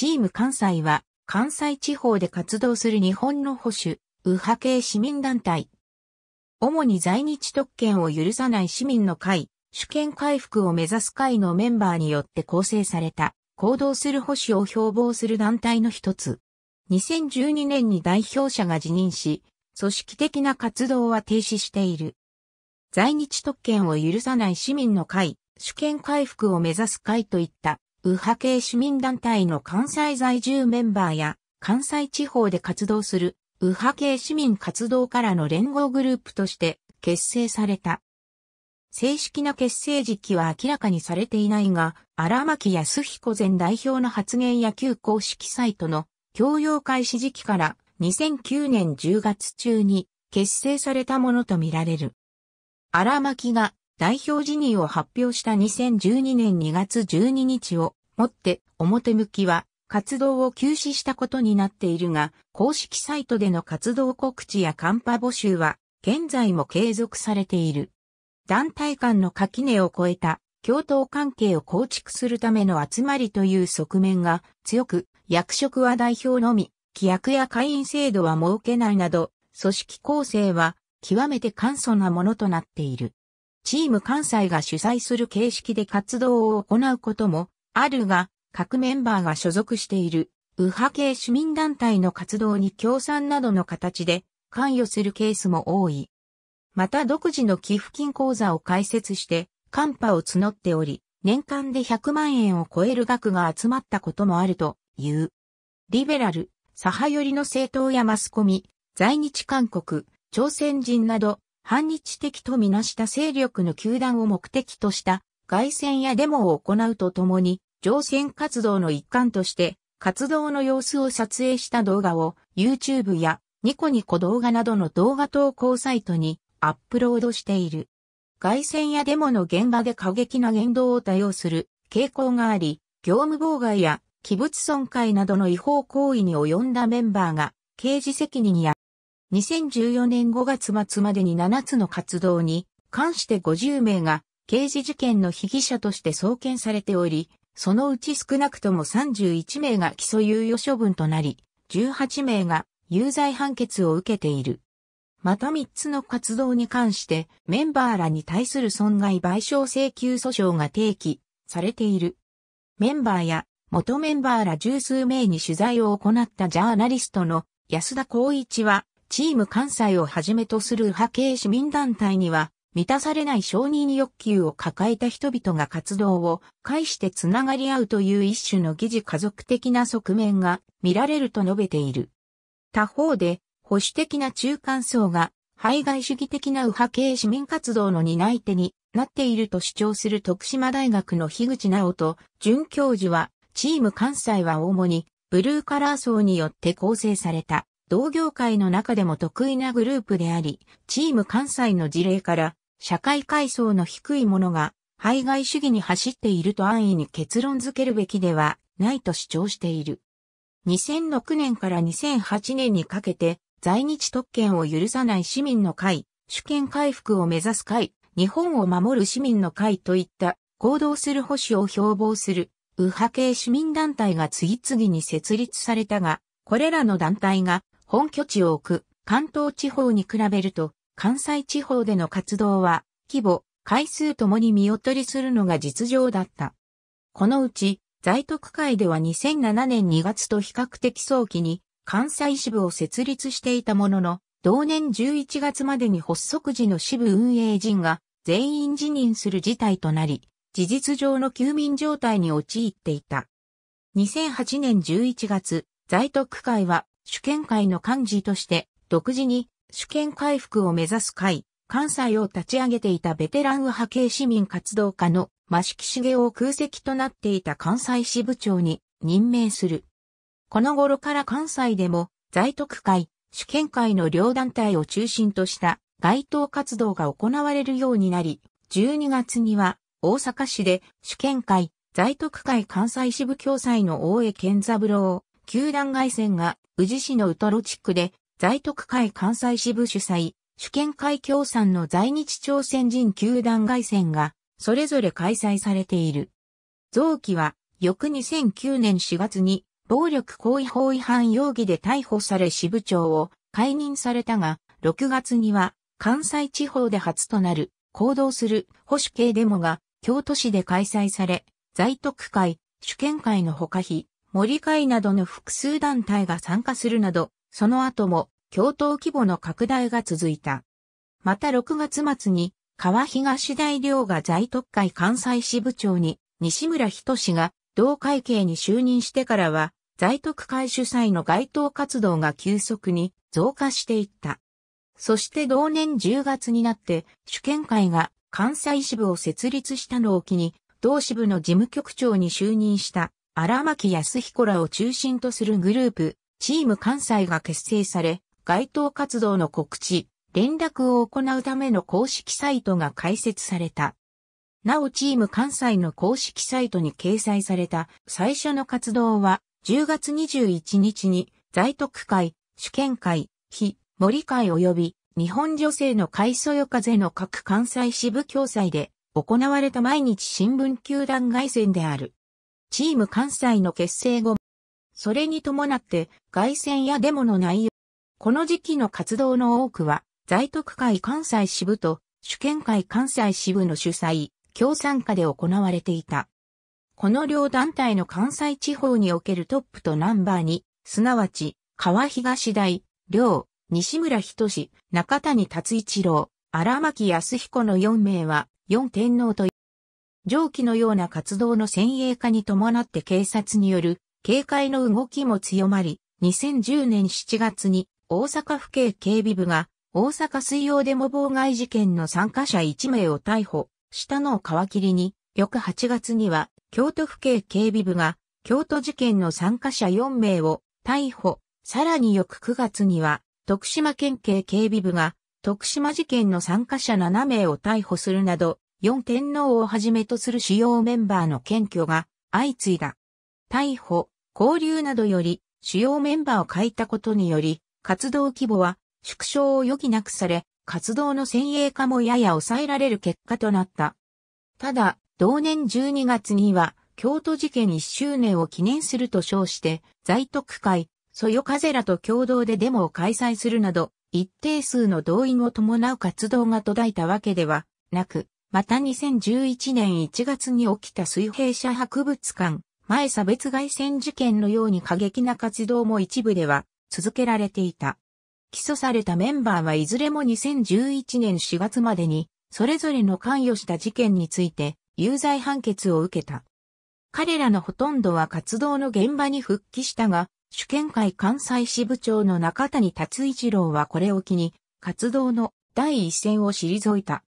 チーム関西は、関西地方で活動する日本の保守、右派系市民団体。主に在日特権を許さない市民の会、主権回復を目指す会のメンバーによって構成された、行動する保守を標榜する団体の一つ。2012年に代表者が辞任し、組織的な活動は停止している。在日特権を許さない市民の会、主権回復を目指す会といった右派系市民団体の関西在住メンバーや関西地方で活動する右派系市民活動からの連合グループとして結成された。正式な結成時期は明らかにされていないが、荒牧康彦前代表の発言や旧公式サイトの共用開始時期から2009年10月中に結成されたものとみられる。荒牧が代表辞任を発表した2012年2月12日をもって表向きは活動を休止したことになっているが、公式サイトでの活動告知やカンパ募集は現在も継続されている。団体間の垣根を越えた共闘関係を構築するための集まりという側面が強く、役職は代表のみ、規約や会員制度は設けないなど、組織構成は極めて簡素なものとなっている。チーム関西が主催する形式で活動を行うこともあるが、各メンバーが所属している、右派系市民団体の活動に協賛などの形で関与するケースも多い。また独自の寄付金口座を開設して、カンパを募っており、年間で100万円を超える額が集まったこともあるという。リベラル、左派寄りの政党やマスコミ、在日韓国、朝鮮人など、反日的とみなした勢力の球団を目的とした、外戦やデモを行うとともに、乗船活動の一環として、活動の様子を撮影した動画を YouTube やニコニコ動画などの動画投稿サイトにアップロードしている。外線やデモの現場で過激な言動を多用する傾向があり、業務妨害や器物損壊などの違法行為に及んだメンバーが刑事責任や2014年5月末までに7つの活動に関して50名が刑事事件の被疑者として送検されており、そのうち少なくとも31名が起訴猶予処分となり、18名が有罪判決を受けている。また3つの活動に関してメンバーらに対する損害賠償請求訴訟が提起されている。メンバーや元メンバーら十数名に取材を行ったジャーナリストの安田光一はチーム関西をはじめとする派系市民団体には満たされない承認欲求を抱えた人々が活動を介してつながり合うという一種の疑似家族的な側面が見られると述べている。他方で、保守的な中間層が、排外主義的な右派系市民活動の担い手になっていると主張する徳島大学の樋口直人准教授は、チーム関西は主にブルーカラー層によって構成された同業界の中でも得意なグループであり、チーム関西の事例から社会階層の低い者が、排外主義に走っていると安易に結論づけるべきではないと主張している。2006年から2008年にかけて、在日特権を許さない市民の会、主権回復を目指す会、日本を守る市民の会といった行動する保守を標榜する右派系市民団体が次々に設立されたが、これらの団体が本拠地を置く関東地方に比べると関西地方での活動は、規模、回数ともに見劣りするのが実情だった。このうち、在特会では2007年2月と比較的早期に関西支部を設立していたものの、同年11月までに発足時の支部運営陣が全員辞任する事態となり、事実上の休眠状態に陥っていた。2008年11月、在特会は主権会の幹事として独自に主権回復を目指す会、関西を立ち上げていたベテラン右派系市民活動家の増城茂を空席となっていた関西支部長に任命する。この頃から関西でも在特会、主権会の両団体を中心とした街頭活動が行われるようになり、12月には大阪市で主権会、在特会関西支部共催の大江健三郎、球団外線が宇治市のウトロ地区で在徳会関西支部主催、主権会協賛の在日朝鮮人球団外戦が、それぞれ開催されている。臓器は、翌2009年4月に、暴力行為法違反容疑で逮捕され支部長を解任されたが、6月には、関西地方で初となる、行動する保守系デモが、京都市で開催され、在徳会、主権会の他非、森会などの複数団体が参加するなど、その後も共闘規模の拡大が続いた。また6月末に川東大寮が在特会関西支部長に西村仁が同会計に就任してからは在特会主催の街頭活動が急速に増加していった。そして同年10月になって主権会が関西支部を設立したのを機に同支部の事務局長に就任した荒牧康彦らを中心とするグループチーム関西が結成され、街頭活動の告知、連絡を行うための公式サイトが開設された。なおチーム関西の公式サイトに掲載された最初の活動は10月21日に在特会、主権会、非森会及び日本女性の会そよ風の各関西支部共催で行われた毎日新聞球団外線である。チーム関西の結成後それに伴って外戦やデモの内容。この時期の活動の多くは、在特会関西支部と主権会関西支部の主催、共産下で行われていた。この両団体の関西地方におけるトップとナンバーに、すなわち、川東大、両、西村仁志、中谷達一郎、荒牧康彦の4名は、四天皇と上記のような活動の先鋭化に伴って警察による警戒の動きも強まり、2010年7月に大阪府警警備部が大阪水曜デモ妨害事件の参加者1名を逮捕したのを皮切りに、翌8月には京都府警警備部が京都事件の参加者4名を逮捕、さらに翌9月には徳島県警警備部が徳島事件の参加者7名を逮捕するなど、四天皇をはじめとする主要メンバーの検挙が相次いだ。逮捕、交流などより主要メンバーを変いたことにより、活動規模は縮小を余儀なくされ、活動の先鋭化もやや抑えられる結果となった。ただ、同年12月には、京都事件1周年を記念すると称して、在特会、ソヨカゼらと共同でデモを開催するなど、一定数の動員を伴う活動が途絶えたわけではなく、また2011年1月に起きた水平社博物館、前差別外線事件のように過激な活動も一部では続けられていた。起訴されたメンバーはいずれも2011年4月までに、それぞれの関与した事件について、有罪判決を受けた。彼らのほとんどは活動の現場に復帰したが、主権会関西支部長の中谷達一郎はこれを機に、活動の第一線を退いた。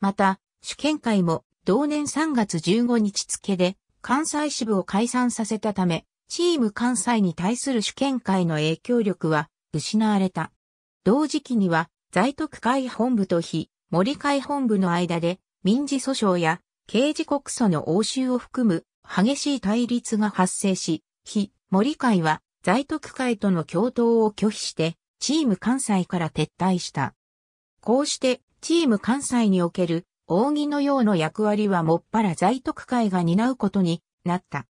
また、主権会も同年3月15日付で、関西支部を解散させたため、チーム関西に対する主権会の影響力は失われた。同時期には在徳会本部と非森会本部の間で民事訴訟や刑事告訴の応酬を含む激しい対立が発生し、非森会は在徳会との共闘を拒否してチーム関西から撤退した。こうしてチーム関西における扇のような役割はもっぱら在特会が担うことになった。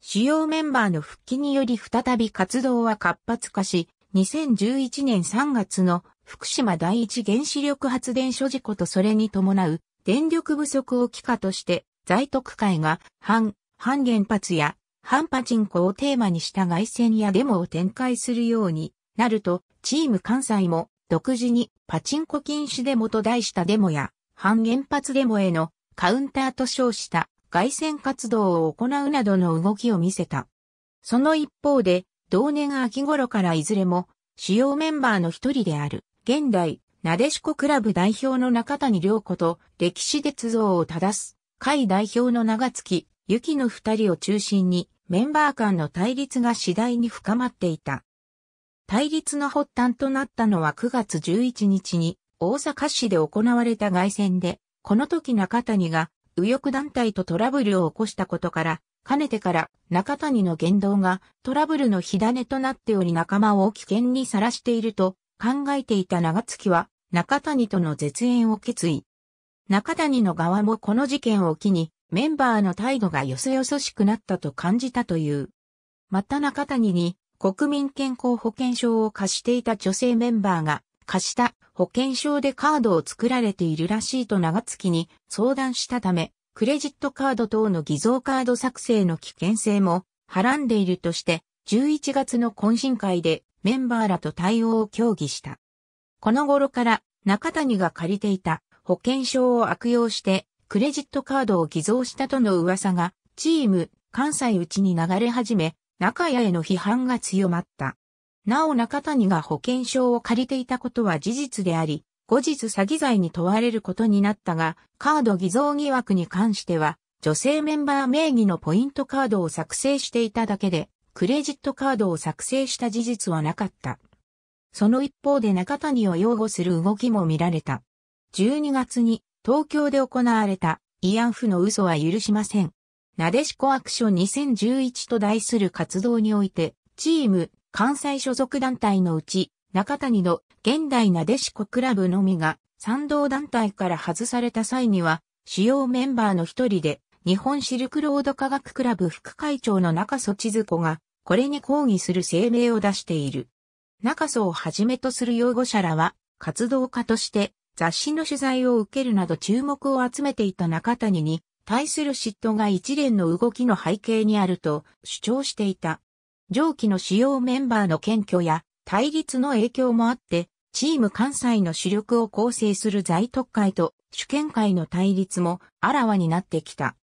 主要メンバーの復帰により再び活動は活発化し、2011年3月の福島第一原子力発電所事故とそれに伴う電力不足を帰化として、在特会が反、反原発や反パチンコをテーマにした外線やデモを展開するようになると、チーム関西も独自にパチンコ禁止デモと題したデモや反原発デモへのカウンターと称した外戦活動を行うなどの動きを見せた。その一方で、同年秋頃からいずれも主要メンバーの一人である、現代、なでしこクラブ代表の中谷良子と歴史鉄道を正す、会代表の長月、雪の二人を中心に、メンバー間の対立が次第に深まっていた。対立の発端となったのは9月11日に大阪市で行われた外戦で、この時中谷が右翼団体とトラブルを起こしたことから、かねてから中谷の言動がトラブルの火種となっており仲間を危険にさらしていると考えていた長月は中谷との絶縁を決意。中谷の側もこの事件を機にメンバーの態度がよそよそしくなったと感じたという。また中谷に国民健康保険証を貸していた女性メンバーが貸した保険証でカードを作られているらしいと長月に相談したため、クレジットカード等の偽造カード作成の危険性もはらんでいるとして、11月の懇親会でメンバーらと対応を協議した。この頃から中谷が借りていた保険証を悪用してクレジットカードを偽造したとの噂がチーム関西内ちに流れ始め中谷への批判が強まった。なお中谷が保険証を借りていたことは事実であり、後日詐欺罪に問われることになったが、カード偽造疑惑に関しては、女性メンバー名義のポイントカードを作成していただけで、クレジットカードを作成した事実はなかった。その一方で中谷を擁護する動きも見られた。12月に東京で行われた慰安婦の嘘は許しません。なでしこアクション2011と題する活動において、チーム関西所属団体のうち、中谷の現代なでしこクラブのみが賛同団体から外された際には、主要メンバーの一人で、日本シルクロード科学クラブ副会長の中曽千鶴子が、これに抗議する声明を出している。中曽をはじめとする擁護者らは、活動家として雑誌の取材を受けるなど注目を集めていた中谷に対する嫉妬が一連の動きの背景にあると主張していた。上記の主要メンバーの謙虚や対立の影響もあって、チーム関西の主力を構成する在特会と主権会の対立もあらわになってきた。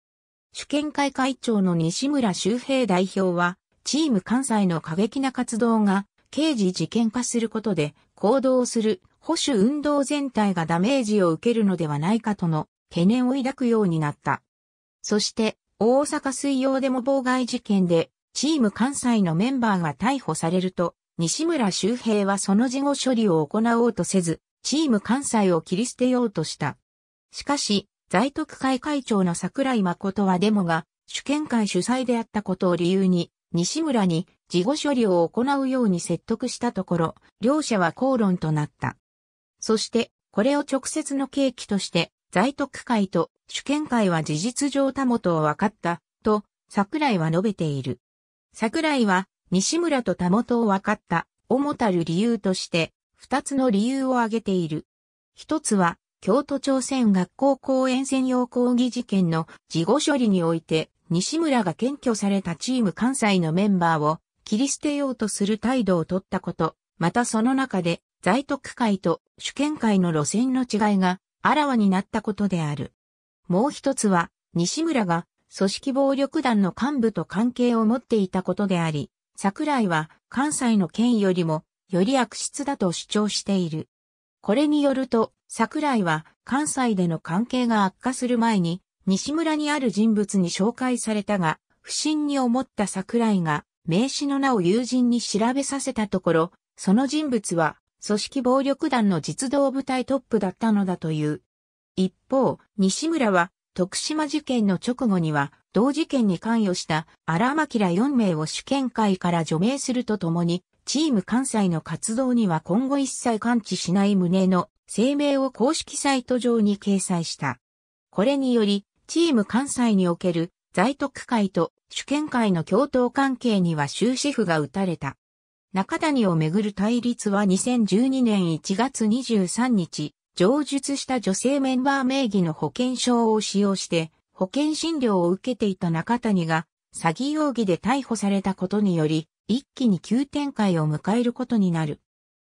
主権会会長の西村周平代表は、チーム関西の過激な活動が刑事事件化することで行動する保守運動全体がダメージを受けるのではないかとの懸念を抱くようになった。そして、大阪水曜デモ妨害事件でチーム関西のメンバーが逮捕されると、西村周平はその事後処理を行おうとせず、チーム関西を切り捨てようとした。しかし、在特会会長の桜井誠はデモが主権会主催であったことを理由に、西村に事後処理を行うように説得したところ、両者は口論となった。そして、これを直接の契機として、在特会と主権会は事実上たもとを分かった、と、桜井は述べている。桜井は、西村と田本を分かった、主たる理由として、二つの理由を挙げている。一つは、京都朝鮮学校公演専用講義事件の事後処理において、西村が検挙されたチーム関西のメンバーを切り捨てようとする態度を取ったこと、またその中で在特会と主権会の路線の違いがあらわになったことである。もう一つは、西村が組織暴力団の幹部と関係を持っていたことであり、桜井は関西の県よりもより悪質だと主張している。これによると、桜井は関西での関係が悪化する前に、西村にある人物に紹介されたが、不審に思った桜井が、名刺の名を友人に調べさせたところ、その人物は、組織暴力団の実動部隊トップだったのだという。一方、西村は徳島事件の直後には、同事件に関与した荒牧ら4名を主権会から除名するとともに、チーム関西の活動には今後一切感知しない旨の声明を公式サイト上に掲載した。これにより、チーム関西における在特会と主権会の共闘関係には終止符が打たれた。中谷をめぐる対立は2012年1月23日、上述した女性メンバー名義の保険証を使用して保険診療を受けていた中谷が詐欺容疑で逮捕されたことにより一気に急展開を迎えることになる。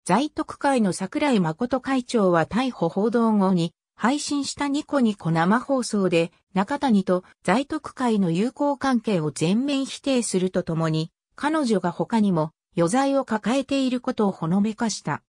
在特会の桜井誠会長は逮捕報道後に配信したニコニコ生放送で中谷と在特会の友好関係を全面否定するとともに彼女が他にも余罪を抱えていることをほのめかした。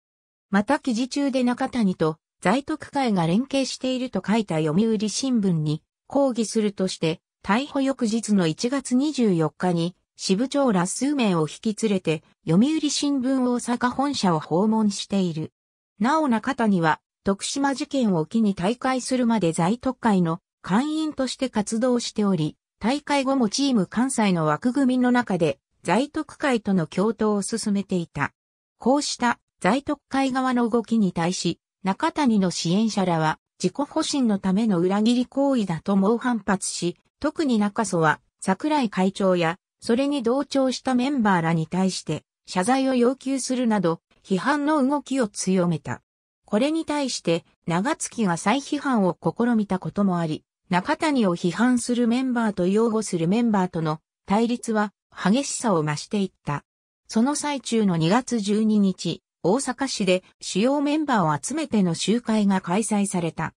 また記事中で中谷と在特会が連携していると書いた読売新聞に抗議するとして、逮捕翌日の1月24日に、支部長ら数名を引き連れて、読売新聞大阪本社を訪問している。なお中谷は、徳島事件を機に大会するまで在特会の会員として活動しており、大会後もチーム関西の枠組みの中で、在特会との共闘を進めていた。こうした在特会側の動きに対し、中谷の支援者らは自己保身のための裏切り行為だと猛反発し、特に中曽は桜井会長やそれに同調したメンバーらに対して謝罪を要求するなど批判の動きを強めた。これに対して長月が再批判を試みたこともあり、中谷を批判するメンバーと擁護するメンバーとの対立は激しさを増していった。その最中の2月12日、大阪市で主要メンバーを集めての集会が開催された。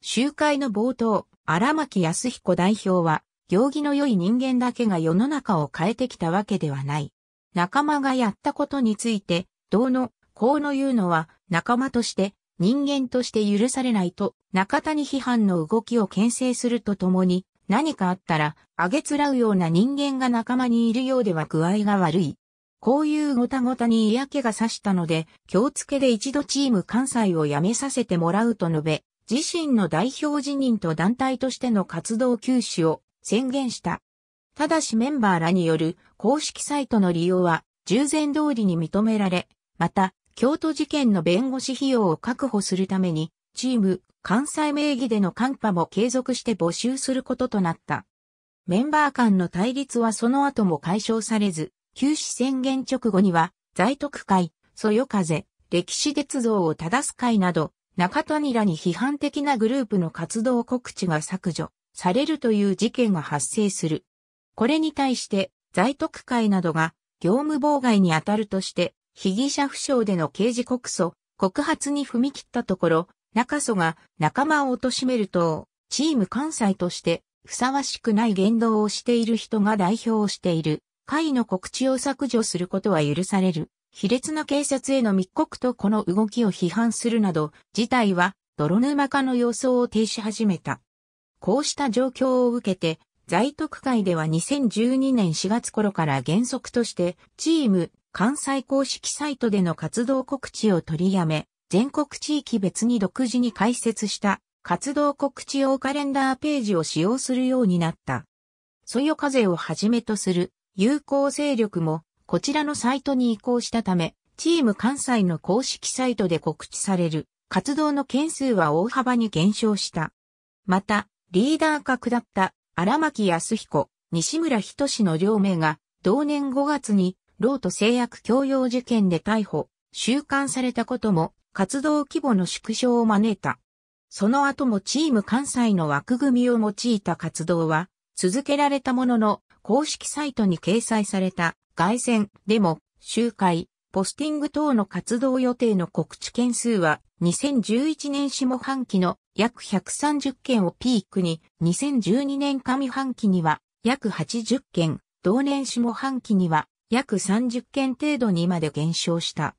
集会の冒頭、荒牧康彦代表は、行儀の良い人間だけが世の中を変えてきたわけではない。仲間がやったことについて、どうの、こうの言うのは、仲間として、人間として許されないと、中谷批判の動きを牽制するとともに、何かあったら、あげつらうような人間が仲間にいるようでは具合が悪い。こういうごたごたに嫌気がさしたので、をつ付で一度チーム関西を辞めさせてもらうと述べ、自身の代表辞任と団体としての活動休止を宣言した。ただしメンバーらによる公式サイトの利用は従前通りに認められ、また、京都事件の弁護士費用を確保するために、チーム、関西名義でのカンパも継続して募集することとなった。メンバー間の対立はその後も解消されず、休止宣言直後には、在徳会、そよ風、歴史鉄道を正す会など、中谷らに批判的なグループの活動告知が削除されるという事件が発生する。これに対して、在徳会などが業務妨害に当たるとして、被疑者不詳での刑事告訴、告発に踏み切ったところ、中曽が仲間を貶めると、チーム関西として、ふさわしくない言動をしている人が代表をしている。会の告知を削除することは許される。卑劣な警察への密告とこの動きを批判するなど、事態は泥沼化の様相を呈し始めた。こうした状況を受けて、在特会では2012年4月頃から原則として、チーム、関西公式サイトでの活動告知を取りやめ、全国地域別に独自に開設した活動告知用カレンダーページを使用するようになった。そよ風をはじめとする有効勢力もこちらのサイトに移行したため、チーム関西の公式サイトで告知される活動の件数は大幅に減少した。また、リーダー格だった荒牧康彦、西村仁の両名が同年5月にロート製薬強要事件で逮捕、収監されたことも活動規模の縮小を招いた。その後もチーム関西の枠組みを用いた活動は続けられたものの公式サイトに掲載された外線、デモ、集会、ポスティング等の活動予定の告知件数は2011年下半期の約130件をピークに2012年上半期には約80件、同年下半期には約30件程度にまで減少した。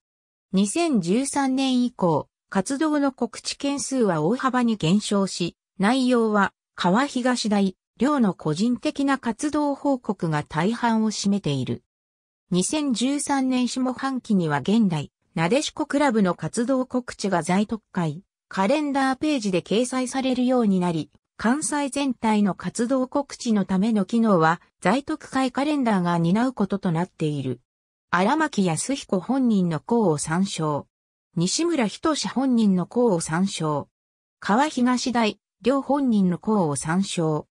2013年以降、活動の告知件数は大幅に減少し、内容は川東大、両の個人的な活動報告が大半を占めている。2013年下半期には現代、なでしこクラブの活動告知が在特会、カレンダーページで掲載されるようになり、関西全体の活動告知のための機能は、在特会カレンダーが担うこととなっている。荒牧康彦本人の項を参照。西村仁志本人の項を参照。川東大、両本人の項を参照。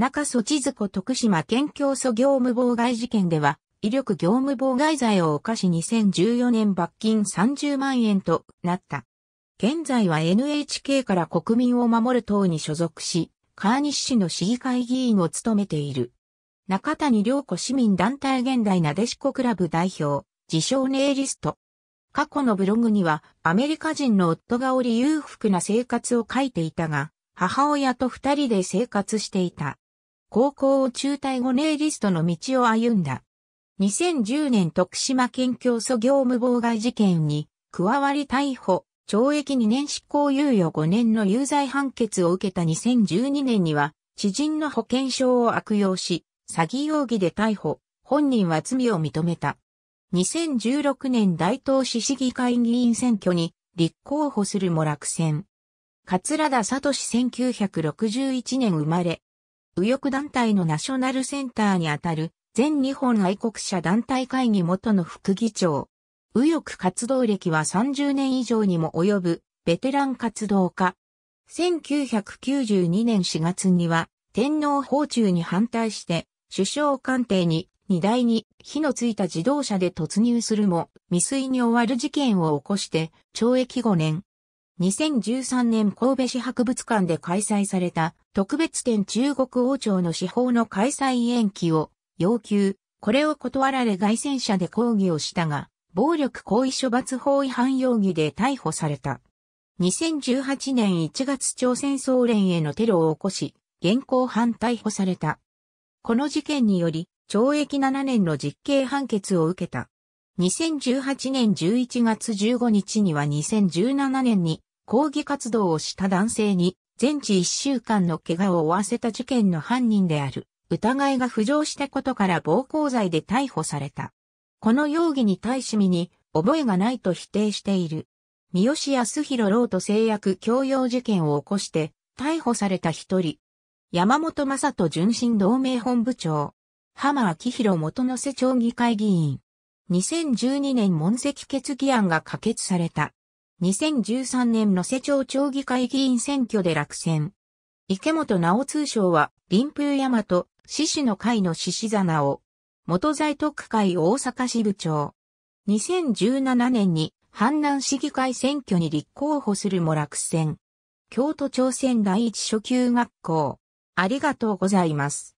中曽千鶴子徳島県教祖業務妨害事件では、威力業務妨害罪を犯し2014年罰金30万円となった。現在は NHK から国民を守る党に所属し、川西市の市議会議員を務めている。中谷良子市民団体現代なでしこクラブ代表、自称ネイリスト。過去のブログには、アメリカ人の夫がおり裕福な生活を書いていたが、母親と二人で生活していた。高校を中退後ネイリストの道を歩んだ。2010年徳島県教祖業務妨害事件に加わり逮捕、懲役2年執行猶予5年の有罪判決を受けた2012年には、知人の保険証を悪用し、詐欺容疑で逮捕、本人は罪を認めた。2016年大東市市議会議員選挙に立候補するも落選。桂田聡1961年生まれ、右翼団体のナショナルセンターにあたる、全日本愛国者団体会議元の副議長。右翼活動歴は30年以上にも及ぶ、ベテラン活動家。1992年4月には、天皇訪中に反対して、首相官邸に、荷台に火のついた自動車で突入するも、未遂に終わる事件を起こして、懲役5年、2013年神戸市博物館で開催された特別展中国王朝の司法の開催延期を要求。これを断られ外戦者で抗議をしたが、暴力行為処罰法違反容疑で逮捕された。2018年1月朝鮮総連へのテロを起こし、現行犯逮捕された。この事件により、懲役7年の実刑判決を受けた。2018年11月15日には2017年に抗議活動をした男性に全治一週間の怪我を負わせた事件の犯人である疑いが浮上したことから暴行罪で逮捕された。この容疑に対し身に覚えがないと否定している。三好康弘郎と製薬強要事件を起こして逮捕された一人。山本正人純真同盟本部長。浜明弘元野瀬町議会議員。2012年問責決議案が可決された。2013年の瀬町町議会議員選挙で落選。池本直通称は、林風大和、獅子の会の獅子座直。元在特会大阪支部長。2017年に、阪南市議会選挙に立候補するも落選。京都朝鮮第一初級学校。ありがとうございます。